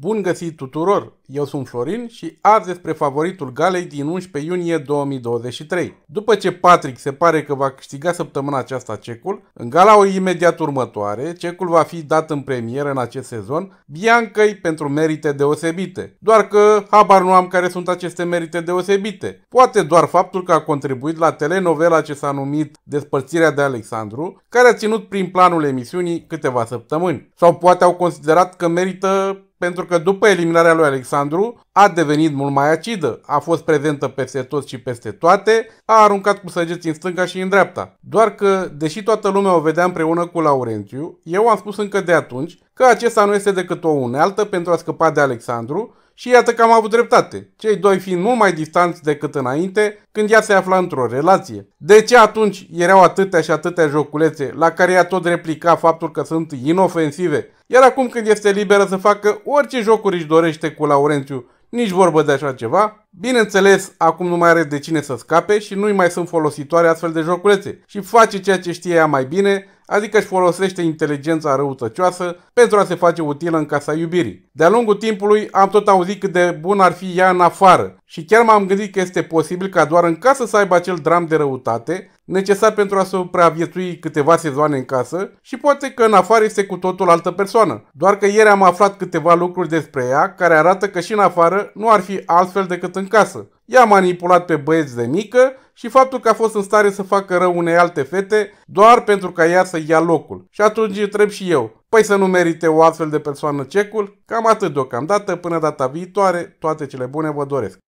Bun găsit tuturor! Eu sunt Florin și azi despre favoritul Galei din 11 iunie 2023. După ce Patrick se pare că va câștiga săptămâna aceasta cecul, în gala o imediat următoare, cecul va fi dat în premieră în acest sezon bianca pentru merite deosebite. Doar că habar nu am care sunt aceste merite deosebite. Poate doar faptul că a contribuit la telenovela ce s-a numit Despărțirea de Alexandru, care a ținut prin planul emisiunii câteva săptămâni. Sau poate au considerat că merită pentru că după eliminarea lui Alexandru, a devenit mult mai acidă, a fost prezentă peste tot și peste toate, a aruncat cu săgeți în stânga și în dreapta. Doar că, deși toată lumea o vedea împreună cu Laurentiu, eu am spus încă de atunci că acesta nu este decât o unealtă pentru a scăpa de Alexandru și iată că am avut dreptate, cei doi fiind mult mai distanți decât înainte, când ea se afla într-o relație. De ce atunci erau atâtea și atâtea joculețe la care ea tot replica faptul că sunt inofensive, iar acum când este liberă să facă orice jocuri își dorește cu Laurențiu nici vorbă de așa ceva. Bineînțeles, acum nu mai are de cine să scape și nu-i mai sunt folositoare astfel de joculețe și face ceea ce știe ea mai bine, adică își folosește inteligența răutăcioasă pentru a se face utilă în casa iubirii. De-a lungul timpului am tot auzit cât de bun ar fi ea în afară și chiar m-am gândit că este posibil ca doar în casă să aibă acel dram de răutate, necesar pentru a supraviețui câteva sezoane în casă și poate că în afară este cu totul altă persoană. Doar că ieri am aflat câteva lucruri despre ea care arată că și în afară nu ar fi altfel decât în casă. Ea a manipulat pe băieți de mică și faptul că a fost în stare să facă rău unei alte fete doar pentru ca ea să ia locul. Și atunci întreb și eu, păi să nu merite o astfel de persoană cecul? Cam atât deocamdată, până data viitoare, toate cele bune vă doresc!